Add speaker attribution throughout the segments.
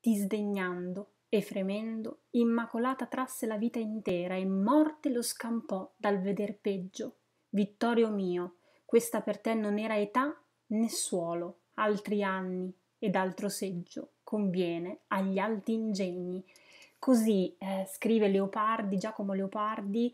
Speaker 1: disdegnando e fremendo, Immacolata trasse la vita intera e morte lo scampò dal veder peggio. Vittorio mio, questa per te non era età né suolo, altri anni ed altro seggio conviene agli alti ingegni. Così eh, scrive Leopardi, Giacomo Leopardi,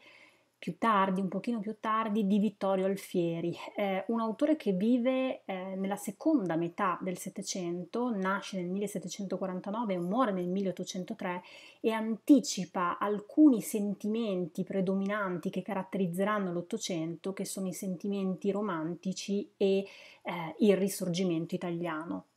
Speaker 1: più tardi, un pochino più tardi, di Vittorio Alfieri, eh, un autore che vive eh, nella seconda metà del Settecento, nasce nel 1749 e muore nel 1803 e anticipa alcuni sentimenti predominanti che caratterizzeranno l'Ottocento, che sono i sentimenti romantici e eh, il risorgimento italiano.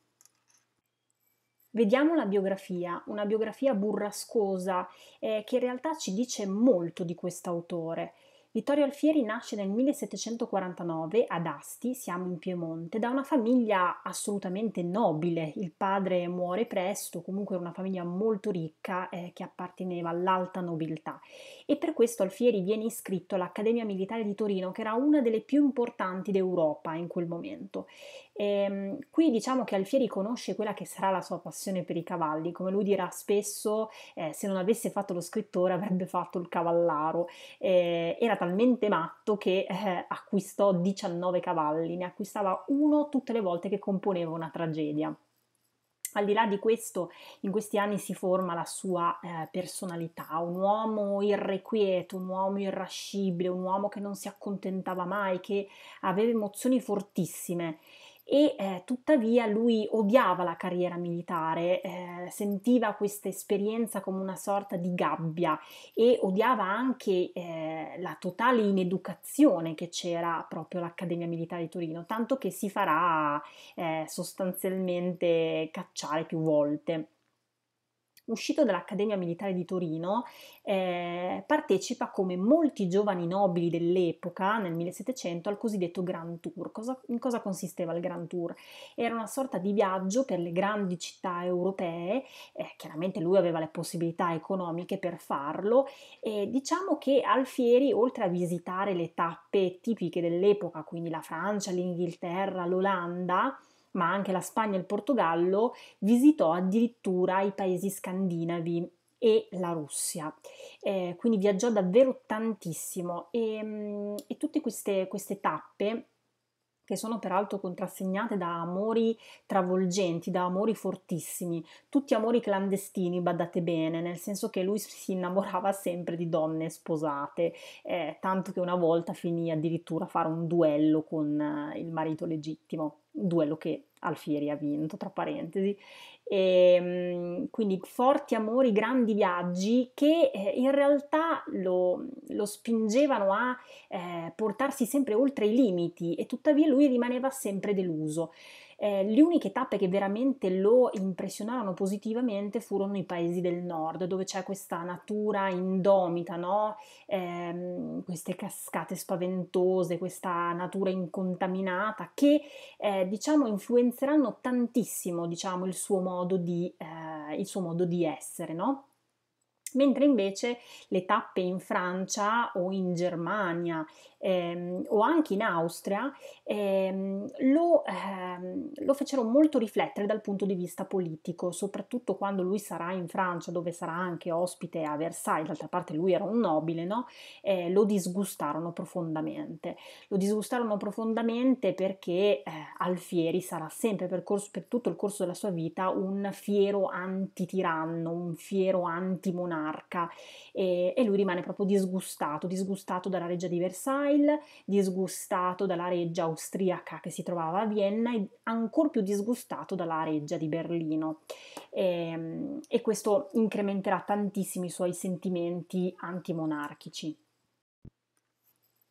Speaker 1: Vediamo la biografia, una biografia burrascosa eh, che in realtà ci dice molto di quest'autore. Vittorio Alfieri nasce nel 1749 ad Asti, siamo in Piemonte, da una famiglia assolutamente nobile. Il padre muore presto, comunque era una famiglia molto ricca eh, che apparteneva all'alta nobiltà e per questo Alfieri viene iscritto all'Accademia Militare di Torino, che era una delle più importanti d'Europa in quel momento. E, ehm, qui diciamo che Alfieri conosce quella che sarà la sua passione per i cavalli, come lui dirà spesso, eh, se non avesse fatto lo scrittore avrebbe fatto il cavallaro, eh, era talmente matto che eh, acquistò 19 cavalli, ne acquistava uno tutte le volte che componeva una tragedia. Al di là di questo, in questi anni si forma la sua eh, personalità, un uomo irrequieto, un uomo irrascibile, un uomo che non si accontentava mai, che aveva emozioni fortissime e eh, tuttavia lui odiava la carriera militare, eh, sentiva questa esperienza come una sorta di gabbia e odiava anche eh, la totale ineducazione che c'era proprio all'Accademia Militare di Torino, tanto che si farà eh, sostanzialmente cacciare più volte uscito dall'Accademia Militare di Torino, eh, partecipa come molti giovani nobili dell'epoca, nel 1700, al cosiddetto Grand Tour. Cosa, in cosa consisteva il Grand Tour? Era una sorta di viaggio per le grandi città europee, eh, chiaramente lui aveva le possibilità economiche per farlo, e diciamo che Alfieri, oltre a visitare le tappe tipiche dell'epoca, quindi la Francia, l'Inghilterra, l'Olanda, ma anche la Spagna e il Portogallo, visitò addirittura i paesi scandinavi e la Russia. Eh, quindi viaggiò davvero tantissimo e, ehm, e tutte queste, queste tappe che sono peraltro contrassegnate da amori travolgenti, da amori fortissimi, tutti amori clandestini, badate bene, nel senso che lui si innamorava sempre di donne sposate, eh, tanto che una volta finì addirittura a fare un duello con eh, il marito legittimo, un duello che Alfieri ha vinto, tra parentesi, e, ehm, quindi forti amori, grandi viaggi che eh, in realtà lo, lo spingevano a eh, portarsi sempre oltre i limiti e tuttavia lui rimaneva sempre deluso. Eh, le uniche tappe che veramente lo impressionarono positivamente furono i paesi del nord, dove c'è questa natura indomita, no? eh, queste cascate spaventose, questa natura incontaminata che eh, diciamo influenzeranno tantissimo diciamo, il, suo modo di, eh, il suo modo di essere. No? mentre invece le tappe in Francia o in Germania ehm, o anche in Austria ehm, lo, ehm, lo, fecero molto riflettere dal punto di vista politico, soprattutto quando lui sarà in Francia dove sarà anche ospite a Versailles, d'altra parte lui era un nobile, no? eh, lo disgustarono profondamente. Lo disgustarono profondamente perché eh, Alfieri sarà sempre per, corso, per tutto il corso della sua vita un fiero antitiranno, un fiero antimonarchico monarca e, e, lui rimane proprio disgustato, disgustato dalla reggia di Versailles, disgustato dalla reggia austriaca che si trovava a Vienna e ancora più disgustato dalla reggia di Berlino. E, ehm, e questo incrementerà tantissimi i suoi sentimenti antimonarchici.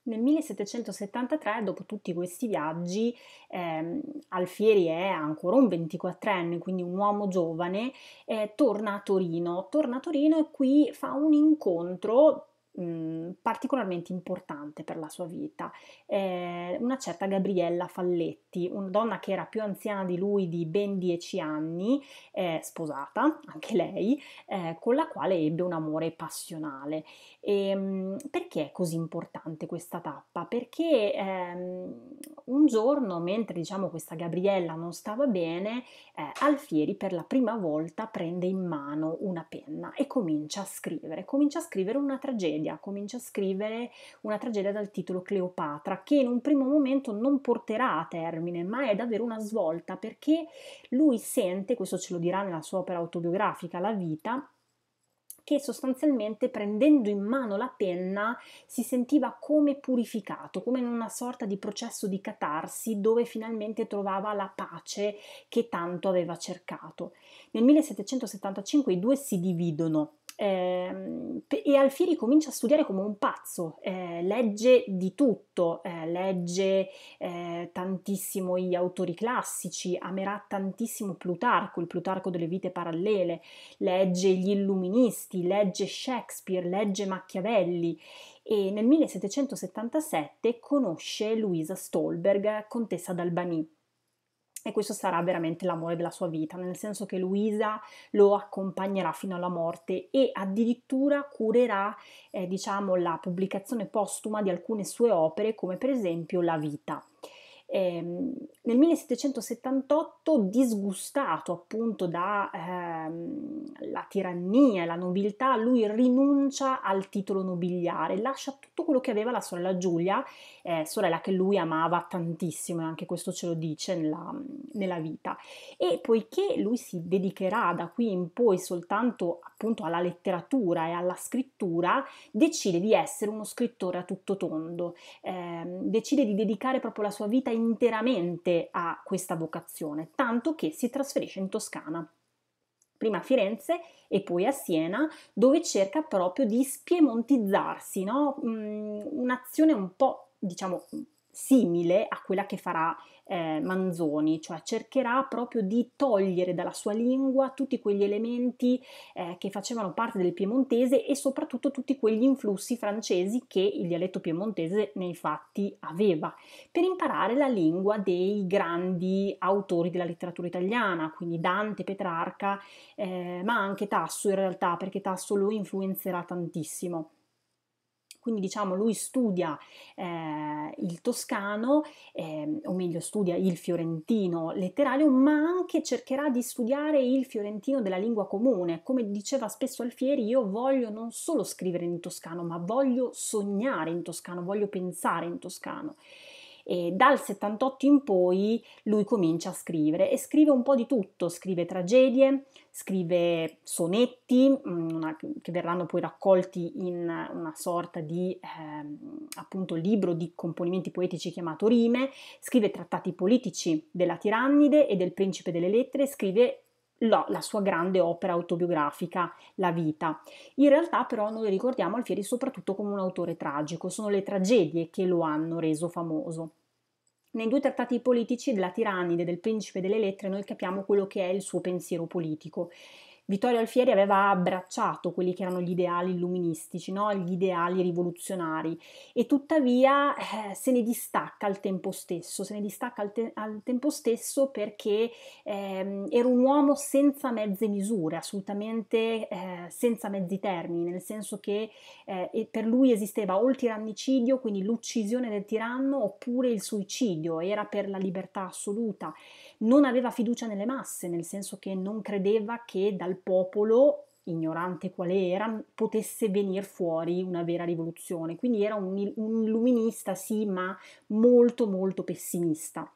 Speaker 1: Nel 1773, dopo tutti questi viaggi, ehm, Alfieri è ancora un 24enne, quindi un uomo giovane, eh, torna a Torino. Torna a Torino e qui fa un incontro particolarmente importante per la sua vita, eh, una certa Gabriella Falletti, una donna che era più anziana di lui di ben dieci anni, eh, sposata anche lei, eh, con la quale ebbe un amore passionale. E, ehm, perché è così importante questa tappa? Perché ehm, un giorno, mentre diciamo questa Gabriella non stava bene, eh, Alfieri per la prima volta prende in mano una penna e comincia a scrivere, comincia a scrivere una tragedia famiglia, comincia a scrivere una tragedia dal titolo Cleopatra, che in un primo momento non porterà a termine, ma è davvero una svolta perché lui sente, questo ce lo dirà nella sua opera autobiografica, La vita, che sostanzialmente prendendo in mano la penna si sentiva come purificato, come in una sorta di processo di catarsi dove finalmente trovava la pace che tanto aveva cercato. Nel 1775 i due si dividono eh, e Alfieri comincia a studiare come un pazzo, eh, legge di tutto, eh, legge eh, tantissimo gli autori classici, amerà tantissimo Plutarco, il Plutarco delle vite parallele, legge gli illuministi, legge Shakespeare, legge Machiavelli e nel 1777 conosce Luisa Stolberg, contessa d'Albany e questo sarà veramente l'amore della sua vita, nel senso che Luisa lo accompagnerà fino alla morte e addirittura curerà, eh, diciamo, la pubblicazione postuma di alcune sue opere, come per esempio La vita. Eh, nel 1778, disgustato appunto dalla ehm, tirannia e la nobiltà, lui rinuncia al titolo nobiliare, lascia tutto quello che aveva la sorella Giulia, eh, sorella che lui amava tantissimo, e anche questo ce lo dice nella, nella vita. E poiché lui si dedicherà da qui in poi soltanto appunto alla letteratura e alla scrittura, decide di essere uno scrittore a tutto tondo, eh, decide di dedicare proprio la sua vita interamente a questa vocazione, tanto che si trasferisce in Toscana, prima a Firenze e poi a Siena, dove cerca proprio di spiemontizzarsi, no? Mm, un'azione un po' diciamo simile a quella che farà eh, Manzoni, cioè cercherà proprio di togliere dalla sua lingua tutti quegli elementi eh, che facevano parte del piemontese e soprattutto tutti quegli influssi francesi che il dialetto piemontese nei fatti aveva, per imparare la lingua dei grandi autori della letteratura italiana, quindi Dante, Petrarca, eh, ma anche Tasso in realtà, perché Tasso lo influenzerà tantissimo. Quindi diciamo lui studia eh, il toscano, eh, o meglio studia il fiorentino letterario, ma anche cercherà di studiare il fiorentino della lingua comune. Come diceva spesso Alfieri, io voglio non solo scrivere in toscano, ma voglio sognare in toscano, voglio pensare in toscano e dal 78 in poi lui comincia a scrivere e scrive un po' di tutto, scrive tragedie, scrive sonetti mm, una, che verranno poi raccolti in una sorta di eh, appunto libro di componimenti poetici chiamato Rime, scrive trattati politici della tirannide e del principe delle lettere, scrive la, la sua grande opera autobiografica, La vita. In realtà però noi ricordiamo Alfieri soprattutto come un autore tragico, sono le tragedie che lo hanno reso famoso. Nei due trattati politici della tirannide del principe delle lettere noi capiamo quello che è il suo pensiero politico Vittorio Alfieri aveva abbracciato quelli che erano gli ideali illuministici, no? gli ideali rivoluzionari e tuttavia eh, se ne distacca al tempo stesso, se ne distacca al, te- al tempo stesso perché ehm, era un uomo senza mezze misure, assolutamente eh, senza mezzi termini, nel senso che eh, per lui esisteva o il tirannicidio, quindi l'uccisione del tiranno, oppure il suicidio, era per la libertà assoluta, non aveva fiducia nelle masse, nel senso che non credeva che dal popolo ignorante quale era, potesse venire fuori una vera rivoluzione. Quindi era un, un illuminista, sì, ma molto, molto pessimista.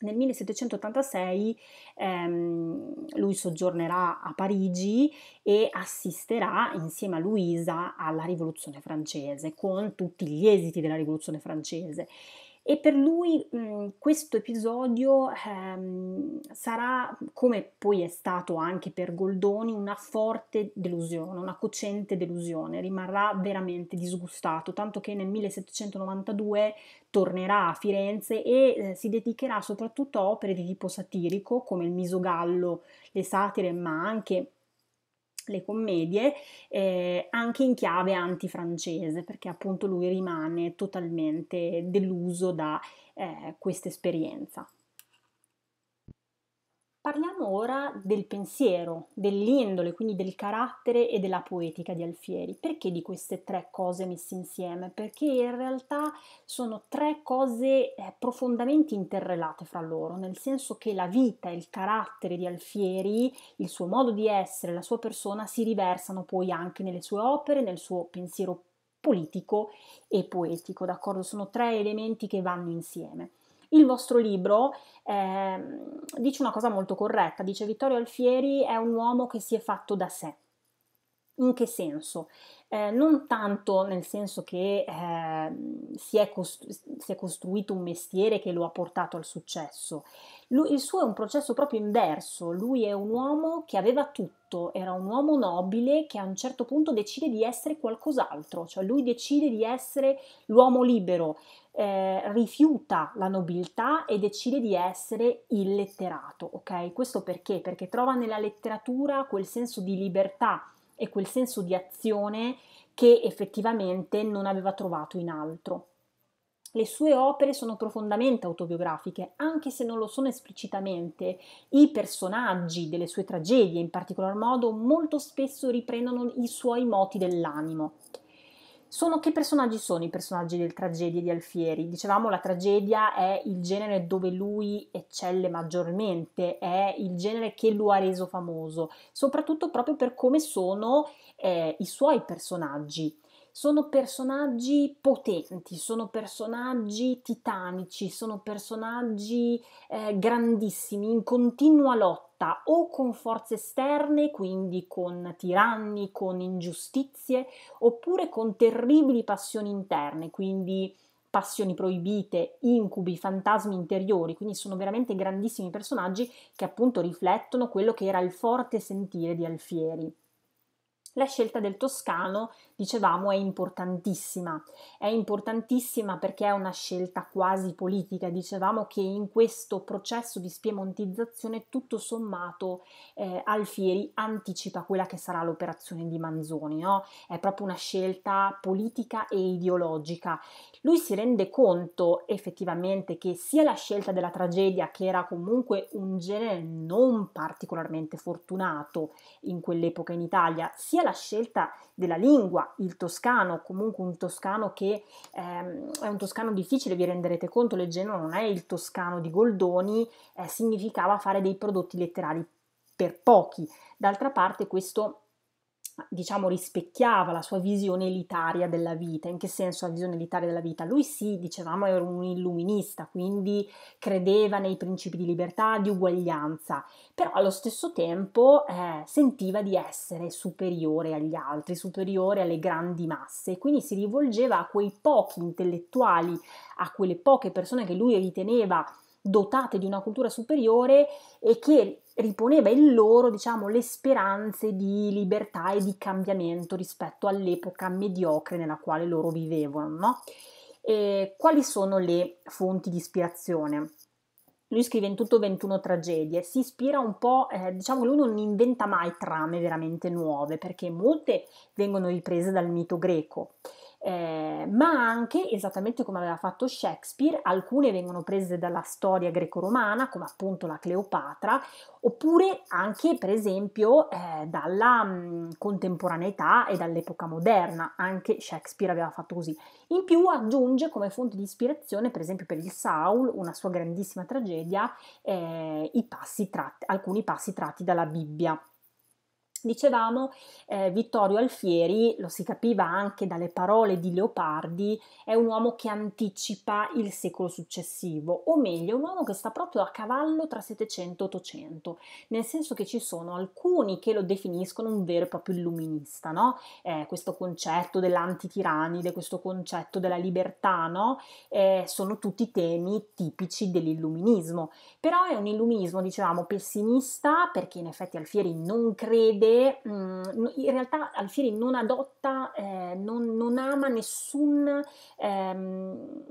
Speaker 1: Nel 1786 ehm, lui soggiornerà a Parigi e assisterà insieme a Luisa alla Rivoluzione francese, con tutti gli esiti della Rivoluzione francese e per lui mh, mhmm, questo episodio ehm, sarà, come poi è stato anche per Goldoni, una forte delusione, una cocente delusione, rimarrà veramente disgustato, tanto che nel 1792 tornerà a Firenze e eh, si dedicherà soprattutto a opere di tipo satirico come il Misogallo, le satire, ma anche le commedie eh, anche in chiave antifrancese, perché appunto lui rimane totalmente deluso da eh, questa esperienza. Parliamo ora del pensiero, dell'indole, quindi del carattere e della poetica di Alfieri. Perché di queste tre cose messe insieme? Perché in realtà sono tre cose eh, profondamente interrelate fra loro, nel senso che la vita e il carattere di Alfieri, il suo modo di essere, la sua persona si riversano poi anche nelle sue opere, nel suo pensiero politico e poetico, d'accordo? Sono tre elementi che vanno insieme. Il vostro libro eh, dice una cosa molto corretta, dice Vittorio Alfieri è un uomo che si è fatto da sé. In che senso? Eh, non tanto nel senso che eh, si, è costru- si, è costruito un mestiere che lo ha portato al successo, lui, il suo è un processo proprio inverso, lui è un uomo che aveva tutto, era un uomo nobile che a un certo punto decide di essere qualcos'altro, cioè lui decide di essere l'uomo libero, eh, rifiuta la nobiltà e decide di essere illetterato, ok? Questo perché? Perché trova nella letteratura quel senso di libertà e quel senso di azione che effettivamente non aveva trovato in altro. Le sue opere sono profondamente autobiografiche, anche se non lo sono esplicitamente. I personaggi delle sue tragedie, in particolar modo, molto spesso riprendono i suoi moti dell'animo. Sono, che personaggi sono i personaggi del tragedia di Alfieri? Dicevamo la tragedia è il genere dove lui eccelle maggiormente, è il genere che lo ha reso famoso, soprattutto proprio per come sono eh, i suoi personaggi sono personaggi potenti, sono personaggi titanici, sono personaggi eh, grandissimi in continua lotta o con forze esterne, quindi con tiranni, con ingiustizie, oppure con terribili passioni interne, quindi passioni proibite, incubi, fantasmi interiori, quindi sono veramente grandissimi personaggi che appunto riflettono quello che era il forte sentire di Alfieri. La scelta del Toscano dicevamo, è importantissima. È importantissima perché è una scelta quasi politica. Dicevamo che in questo processo di spiemontizzazione, tutto sommato, eh, Alfieri anticipa quella che sarà l'operazione di Manzoni. No? È proprio una scelta politica e ideologica. Lui si rende conto effettivamente che sia la scelta della tragedia, che era comunque un genere non particolarmente fortunato in quell'epoca in Italia, sia la scelta della lingua, il toscano, comunque un toscano che ehm, è un toscano difficile, vi renderete conto, leggendo non è il toscano di Goldoni, eh, significava fare dei prodotti letterari per pochi. D'altra parte questo diciamo, rispecchiava la sua visione elitaria della vita. In che senso la visione elitaria della vita? Lui sì, dicevamo, era un illuminista, quindi credeva nei principi di libertà, di uguaglianza, però allo stesso tempo eh, sentiva di essere superiore agli altri, superiore alle grandi masse, quindi si rivolgeva a quei pochi intellettuali, a quelle poche persone che lui riteneva dotate di una cultura superiore e che riponeva in loro, diciamo, le speranze di libertà e di cambiamento rispetto all'epoca mediocre nella quale loro vivevano, no? E quali sono le fonti di ispirazione? Lui scrive in tutto 21 tragedie, si ispira un po', eh, diciamo che lui non inventa mai trame veramente nuove, perché molte vengono riprese dal mito greco. Eh, ma anche, esattamente come aveva fatto Shakespeare, alcune vengono prese dalla storia greco-romana, come appunto la Cleopatra, oppure anche, per esempio, eh, dalla mh, contemporaneità e dall'epoca moderna, anche Shakespeare aveva fatto così. In più aggiunge come fonte di ispirazione, per esempio per il Saul, una sua grandissima tragedia, eh, i passi tratti, alcuni passi tratti dalla Bibbia. Dicevamo, eh, Vittorio Alfieri, lo si capiva anche dalle parole di Leopardi, è un uomo che anticipa il secolo successivo, o meglio, un uomo che sta proprio a cavallo tra 700 e 800, nel senso che ci sono alcuni che lo definiscono un vero e proprio illuminista, no? eh, questo concetto dell'antitiranide, questo concetto della libertà, no? eh, sono tutti temi tipici dell'illuminismo, però è un illuminismo, dicevamo, pessimista, perché in effetti Alfieri non crede che mh, mm, in realtà Alfieri non adotta, eh, non, non, ama nessun, ehm,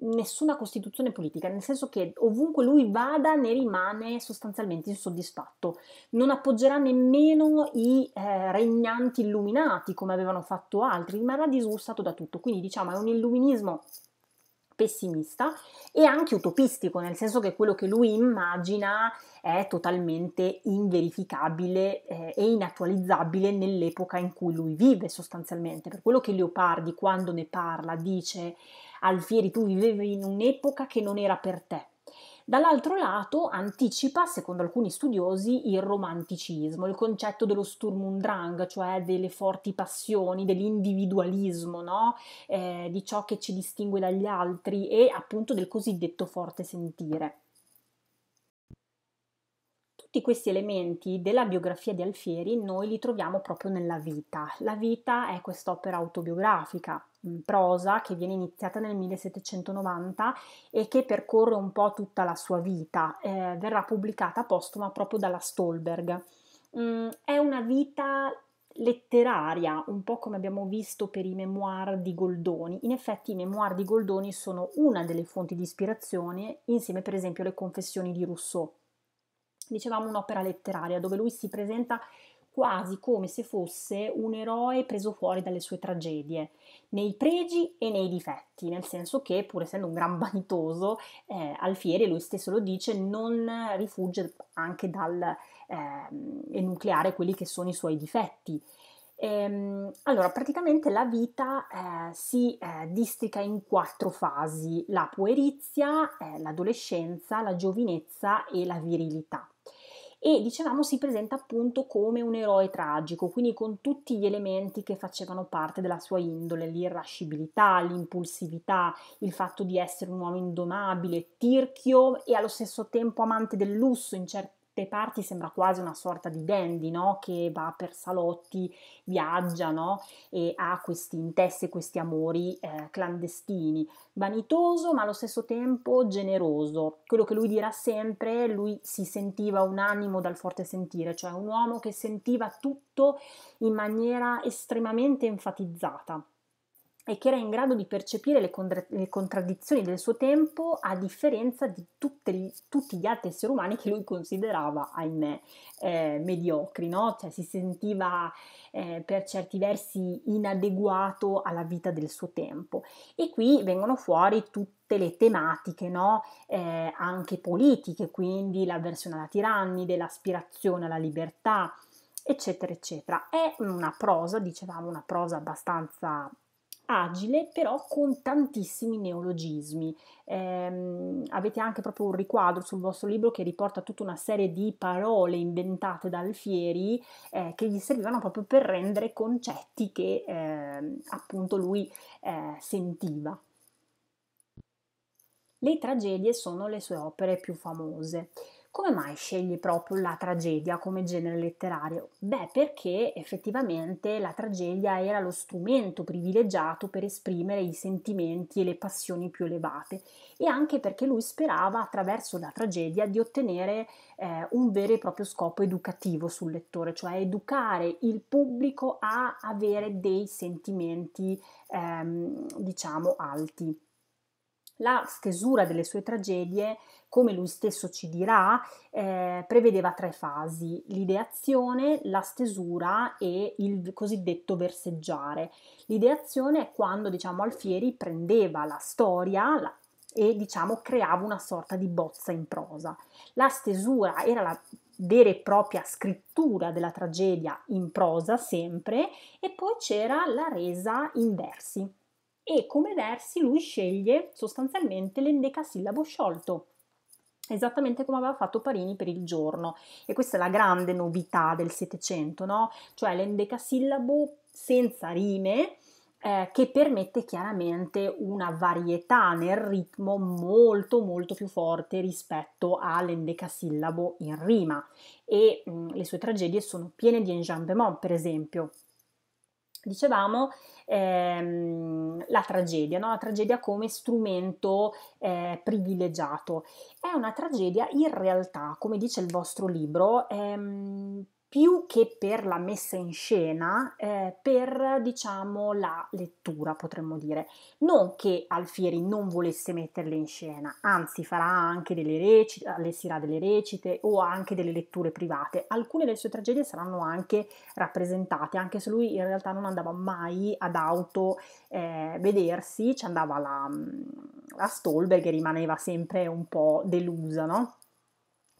Speaker 1: nessuna costituzione politica, nel senso che ovunque lui vada ne rimane sostanzialmente insoddisfatto, non appoggerà nemmeno i eh, regnanti illuminati come avevano fatto altri, rimarrà disgustato da tutto, quindi diciamo è un illuminismo pessimista e anche utopistico, nel senso che quello che lui immagina è totalmente inverificabile eh, e inattualizzabile nell'epoca in cui lui vive sostanzialmente. Per quello che Leopardi quando ne parla dice Alfieri tu vivevi in un'epoca che non era per te. Dall'altro lato anticipa, secondo alcuni studiosi, il romanticismo, il concetto dello Sturm und Drang, cioè delle forti passioni, dell'individualismo, no? eh, di ciò che ci distingue dagli altri e appunto del cosiddetto forte sentire tutti questi elementi della biografia di Alfieri noi li troviamo proprio nella vita. La vita è quest'opera autobiografica, prosa che viene iniziata nel 1790 e che percorre un po' tutta la sua vita. Eh, verrà pubblicata postuma proprio dalla Stolberg. Mm, è una vita letteraria, un po' come abbiamo visto per i memoir di Goldoni. In effetti i memoir di Goldoni sono una delle fonti di ispirazione, insieme per esempio alle confessioni di Rousseau dicevamo un'opera letteraria dove lui si presenta quasi come se fosse un eroe preso fuori dalle sue tragedie, nei pregi e nei difetti, nel senso che, pur essendo un gran vanitoso, eh, Alfieri, lui stesso lo dice, non rifugge anche dal eh, enucleare quelli che sono i suoi difetti. Ehm, allora, praticamente la vita eh, si eh, districa in quattro fasi, la puerizia, eh, l'adolescenza, la giovinezza e la virilità e dicevamo si presenta appunto come un eroe tragico, quindi con tutti gli elementi che facevano parte della sua indole, l'irrascibilità, l'impulsività, il fatto di essere un uomo indomabile, tirchio e allo stesso tempo amante del lusso in certi certe parti sembra quasi una sorta di dandy, no? Che va per salotti, viaggia, no? E ha questi intessi, questi amori eh, clandestini. Vanitoso, ma allo stesso tempo generoso. Quello che lui dirà sempre, lui si sentiva un animo dal forte sentire, cioè un uomo che sentiva tutto in maniera estremamente enfatizzata e che era in grado di percepire le, contra- le contraddizioni del suo tempo a differenza di gli, tutti gli altri esseri umani che lui considerava, ahimè, eh, mediocri, no? cioè si sentiva eh, per certi versi inadeguato alla vita del suo tempo. E qui vengono fuori tutte le tematiche, no? eh, anche politiche, quindi l'avversione alla tirannide, l'aspirazione alla libertà, eccetera, eccetera. È una prosa, dicevamo, una prosa abbastanza agile però con tantissimi neologismi. Eh, avete anche proprio un riquadro sul vostro libro che riporta tutta una serie di parole inventate da Alfieri eh, che gli servivano proprio per rendere concetti che eh, appunto lui eh, sentiva. Le tragedie sono le sue opere più famose. Come mai scegli proprio la tragedia come genere letterario? Beh, perché effettivamente la tragedia era lo strumento privilegiato per esprimere i sentimenti e le passioni più elevate e anche perché lui sperava attraverso la tragedia di ottenere eh, un vero e proprio scopo educativo sul lettore, cioè educare il pubblico a avere dei sentimenti ehm, diciamo alti. La stesura delle sue tragedie, come lui stesso ci dirà, eh, prevedeva tre fasi, l'ideazione, la stesura e il cosiddetto verseggiare. L'ideazione è quando, diciamo, Alfieri prendeva la storia, la e diciamo creava una sorta di bozza in prosa. La stesura era la vera e propria scrittura della tragedia in prosa sempre e poi c'era la resa in versi e come versi lui sceglie sostanzialmente l'endecasillabo sciolto, esattamente come aveva fatto Parini per il giorno. E questa è la grande novità del Settecento, no? cioè l'endecasillabo senza rime, eh, che permette chiaramente una varietà nel ritmo molto molto più forte rispetto all'endecasillabo in rima e mh, mm, le sue tragedie sono piene di enjambement per esempio dicevamo, ehm, la tragedia, no? la tragedia come strumento eh, privilegiato. È una tragedia in realtà, come dice il vostro libro, ehm, più che per la messa in scena, eh, per diciamo la lettura potremmo dire. Non che Alfieri non volesse metterle in scena, anzi farà anche delle recite, allestirà delle recite o anche delle letture private. Alcune delle sue tragedie saranno anche rappresentate, anche se lui in realtà non andava mai ad auto eh, vedersi, ci andava la, la Stolberg e rimaneva sempre un po' delusa, no?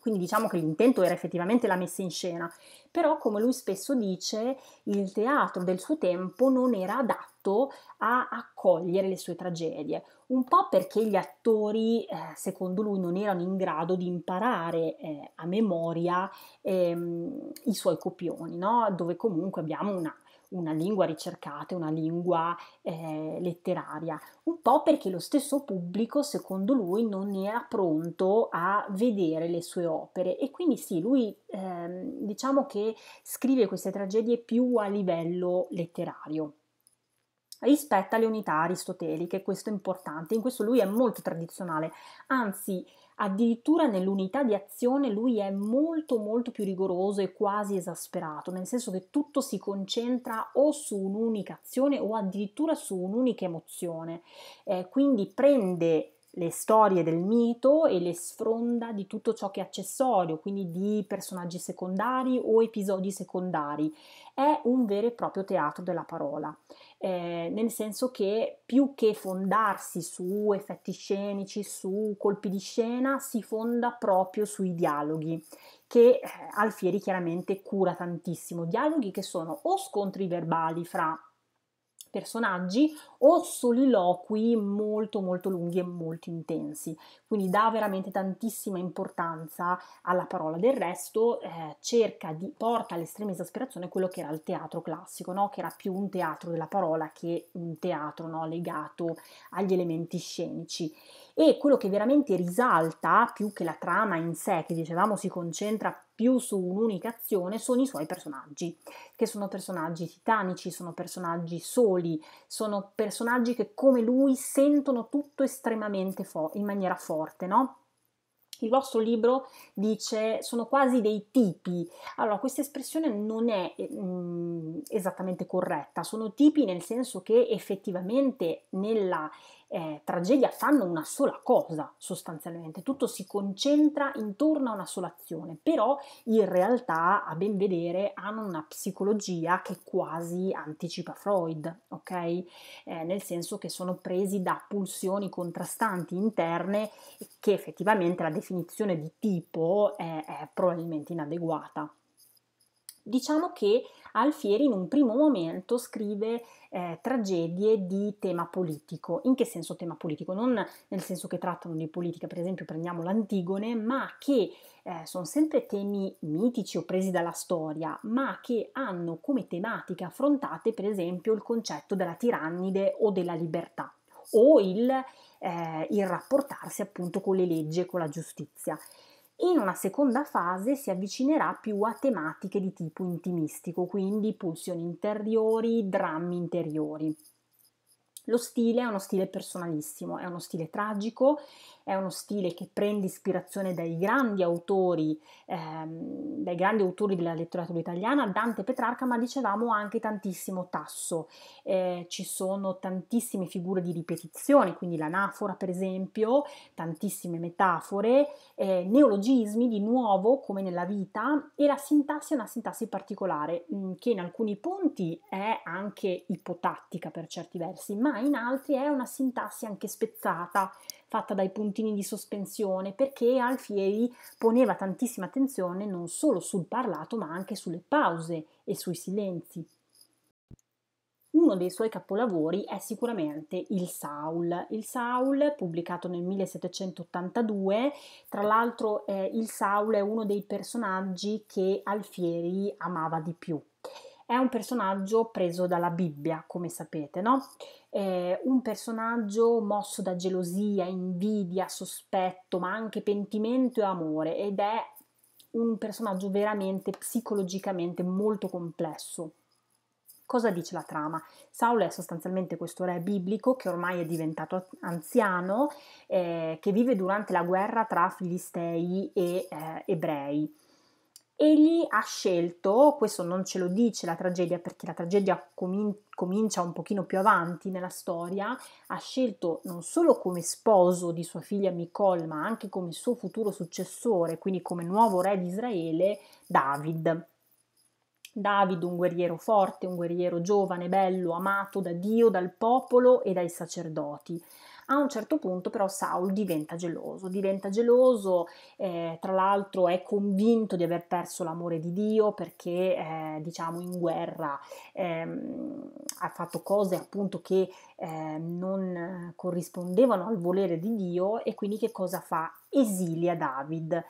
Speaker 1: Quindi diciamo che l'intento era effettivamente la messa in scena, però come lui spesso dice, il teatro del suo tempo non era adatto a accogliere le sue tragedie, un po' perché gli attori, eh, secondo lui, non erano in grado di imparare eh, a memoria ehm, i suoi copioni, no? dove comunque abbiamo una una lingua ricercata, una lingua eh, letteraria, un po' perché lo stesso pubblico, secondo lui, non era pronto a vedere le sue opere e quindi sì, lui eh, diciamo che scrive queste tragedie più a livello letterario rispetto alle unità aristoteliche, questo è importante, in questo lui è molto tradizionale, anzi addirittura nell'unità di azione lui è molto molto più rigoroso e quasi esasperato, nel senso che tutto si concentra o su un'unica azione o addirittura su un'unica emozione, eh, quindi prende le storie del mito e le sfronda di tutto ciò che è accessorio, quindi di personaggi secondari o episodi secondari. È un vero e proprio teatro della parola eh, nel senso che più che fondarsi su effetti scenici, su colpi di scena, si fonda proprio sui dialoghi, che eh, Alfieri chiaramente cura tantissimo, dialoghi che sono o scontri verbali fra personaggi o soliloqui molto molto lunghi e molto intensi. Quindi dà veramente tantissima importanza alla parola. Del resto eh, cerca di porta all'estrema esasperazione quello che era il teatro classico, no? che era più un teatro della parola che un teatro no? legato agli elementi scenici. E quello che veramente risalta, più che la trama in sé, che dicevamo si concentra più su un'unica azione sono i suoi personaggi, che sono personaggi titanici, sono personaggi soli, sono personaggi che come lui sentono tutto estremamente fo- in maniera forte, no? Il vostro libro dice sono quasi dei tipi. Allora, questa espressione non è eh, mm, esattamente corretta. Sono tipi nel senso che effettivamente nella eh, tragedia fanno una sola cosa sostanzialmente, tutto si concentra intorno a una sola azione, però in realtà a ben vedere hanno una psicologia che quasi anticipa Freud, ok? Eh, nel senso che sono presi da pulsioni contrastanti interne che effettivamente la definizione di tipo è, è probabilmente inadeguata. Diciamo che Alfieri in un primo momento scrive eh, tragedie di tema politico. In che senso tema politico? Non nel senso che trattano di politica, per esempio prendiamo l'Antigone, ma che eh, sono sempre temi mitici o presi dalla storia, ma che hanno come tematiche affrontate per esempio il concetto della tirannide o della libertà o il, eh, il rapportarsi appunto con le leggi e con la giustizia. In una seconda fase si avvicinerà più a tematiche di tipo intimistico, quindi pulsioni interiori, drammi interiori. Lo stile è uno stile personalissimo, è uno stile tragico, è uno stile che prende ispirazione dai grandi autori, ehm, dai grandi autori della letteratura italiana, Dante Petrarca, ma dicevamo anche tantissimo Tasso. Eh, ci sono tantissime figure di ripetizione, quindi l'anafora per esempio, tantissime metafore, eh, neologismi di nuovo come nella vita e la sintassi è una sintassi particolare mh, mm, che in alcuni punti è anche ipotattica per certi versi, ma in altri è una sintassi anche spezzata, fatta dai puntini di sospensione, perché Alfieri poneva tantissima attenzione non solo sul parlato, ma anche sulle pause e sui silenzi. Uno dei suoi capolavori è sicuramente il Saul. Il Saul, pubblicato nel 1782, tra l'altro eh, il Saul è uno dei personaggi che Alfieri amava di più è un personaggio preso dalla Bibbia, come sapete, no? È un personaggio mosso da gelosia, invidia, sospetto, ma anche pentimento e amore ed è un personaggio veramente psicologicamente molto complesso. Cosa dice la trama? Saul è sostanzialmente questo re biblico che ormai è diventato anziano, eh, che vive durante la guerra tra filistei e eh, ebrei. Egli ha scelto, questo non ce lo dice la tragedia perché la tragedia comin- comincia un pochino più avanti nella storia, ha scelto non solo come sposo di sua figlia Micol ma anche come suo futuro successore, quindi come nuovo re di Israele, David. David, un guerriero forte, un guerriero giovane, bello, amato da Dio, dal popolo e dai sacerdoti. A un certo punto però Saul diventa geloso, diventa geloso, eh, tra l'altro è convinto di aver perso l'amore di Dio perché eh, diciamo in guerra ehm, ha fatto cose appunto che eh, non corrispondevano al volere di Dio e quindi che cosa fa? Esilia David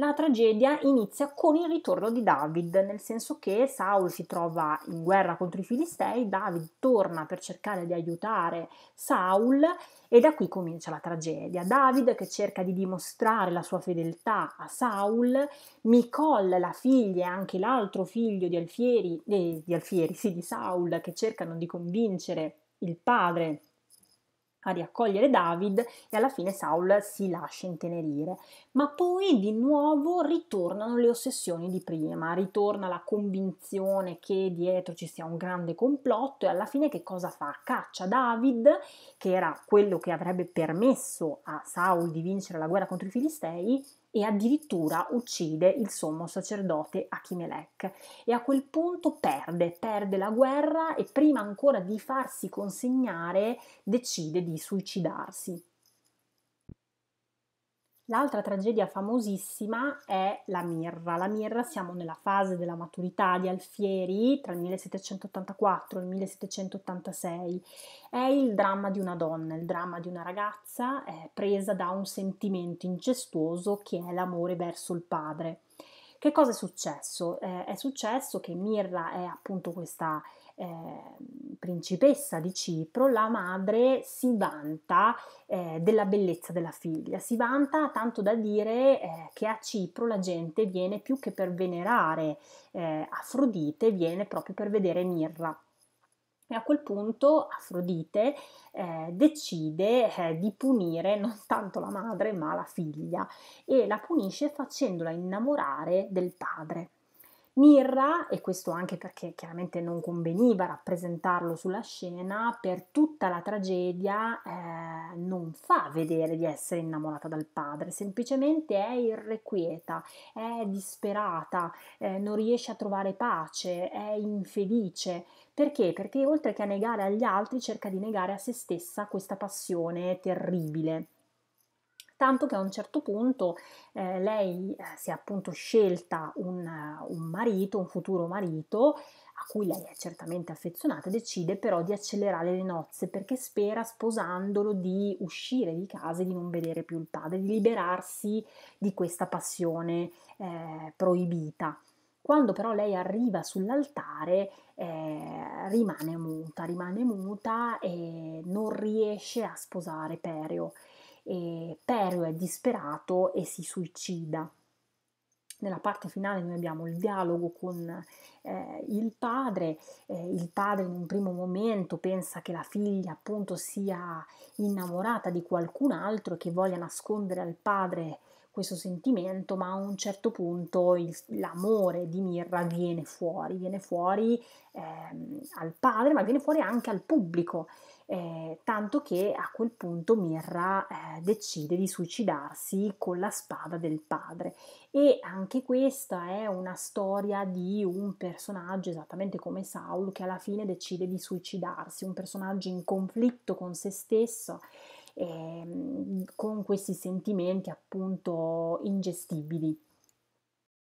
Speaker 1: la tragedia inizia con il ritorno di David, nel senso che Saul si trova in guerra contro i Filistei, David torna per cercare di aiutare Saul e da qui comincia la tragedia. David che cerca di dimostrare la sua fedeltà a Saul, Micol, la figlia e anche l'altro figlio di Alfieri, eh, di, Alfieri sì, di Saul, che cercano di convincere il padre a riaccogliere David e alla fine Saul si lascia intenerire. Ma poi di nuovo ritornano le ossessioni di prima, ritorna la convinzione che dietro ci sia un grande complotto e alla fine che cosa fa? Caccia David, che era quello che avrebbe permesso a Saul di vincere la guerra contro i Filistei, e addirittura uccide il sommo sacerdote Achimelech e a quel punto perde, perde la guerra e prima ancora di farsi consegnare decide di suicidarsi. L'altra tragedia famosissima è la Mirra. La Mirra siamo nella fase della maturità di Alfieri tra il 1784 e il 1786. È il dramma di una donna, il dramma di una ragazza presa da un sentimento incestuoso che è l'amore verso il padre. Che cosa è successo? Eh, è successo che Mirra è appunto questa eh, principessa di Cipro, la madre si vanta eh, della bellezza della figlia, si vanta tanto da dire eh, che a Cipro la gente viene più che per venerare eh, Afrodite, viene proprio per vedere Mirra. E a quel punto Afrodite eh, decide eh, di punire non tanto la madre ma la figlia e la punisce facendola innamorare del padre. Mirra, e questo anche perché chiaramente non conveniva rappresentarlo sulla scena, per tutta la tragedia eh, non fa vedere di essere innamorata dal padre, semplicemente è irrequieta, è disperata, eh, non riesce a trovare pace, è infelice. Perché? Perché oltre che a negare agli altri cerca di negare a se stessa questa passione terribile tanto che a un certo punto eh, lei eh, si è appunto scelta un, un, marito, un futuro marito, a cui lei è certamente affezionata, decide però di accelerare le nozze perché spera sposandolo di uscire di casa e di non vedere più il padre, di liberarsi di questa passione eh, proibita. Quando però lei arriva sull'altare eh, rimane muta, rimane muta e non riesce a sposare Pereo. Perio è disperato e si suicida. Nella parte finale noi abbiamo il dialogo con eh, il padre, eh, il padre in un primo momento pensa che la figlia appunto sia innamorata di qualcun altro e che voglia nascondere al padre questo sentimento, ma a un certo punto il, l'amore di Mirra viene fuori, viene fuori eh, al padre, ma viene fuori anche al pubblico eh, tanto che a quel punto Mirra eh, decide di suicidarsi con la spada del padre. E anche questa è una storia di un personaggio esattamente come Saul che alla fine decide di suicidarsi, un personaggio in conflitto con se stesso ehm, con questi sentimenti appunto ingestibili.